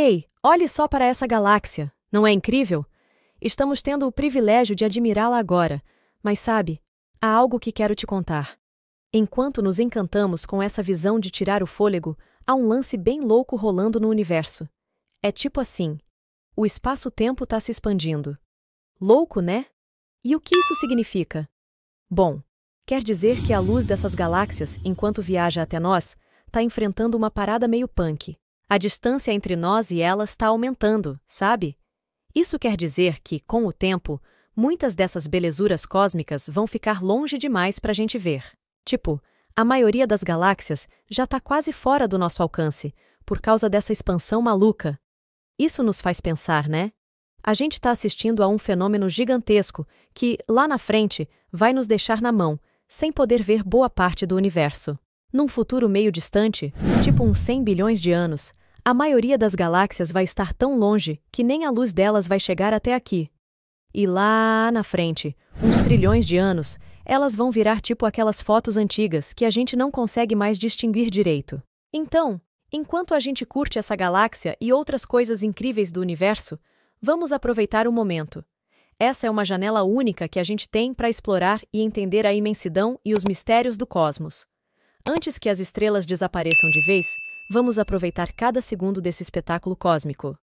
Ei, olhe só para essa galáxia, não é incrível? Estamos tendo o privilégio de admirá-la agora, mas sabe, há algo que quero te contar. Enquanto nos encantamos com essa visão de tirar o fôlego, há um lance bem louco rolando no universo. É tipo assim: o espaço-tempo está se expandindo. Louco, né? E o que isso significa? Bom, quer dizer que a luz dessas galáxias, enquanto viaja até nós, está enfrentando uma parada meio punk. A distância entre nós e ela está aumentando, sabe? Isso quer dizer que, com o tempo, muitas dessas belezuras cósmicas vão ficar longe demais para a gente ver. Tipo, a maioria das galáxias já está quase fora do nosso alcance, por causa dessa expansão maluca. Isso nos faz pensar, né? A gente está assistindo a um fenômeno gigantesco que, lá na frente, vai nos deixar na mão, sem poder ver boa parte do universo. Num futuro meio distante, tipo uns 100 bilhões de anos, a maioria das galáxias vai estar tão longe que nem a luz delas vai chegar até aqui. E lá na frente, uns trilhões de anos, elas vão virar tipo aquelas fotos antigas que a gente não consegue mais distinguir direito. Então, enquanto a gente curte essa galáxia e outras coisas incríveis do universo, vamos aproveitar o momento. Essa é uma janela única que a gente tem para explorar e entender a imensidão e os mistérios do cosmos. Antes que as estrelas desapareçam de vez, vamos aproveitar cada segundo desse espetáculo cósmico.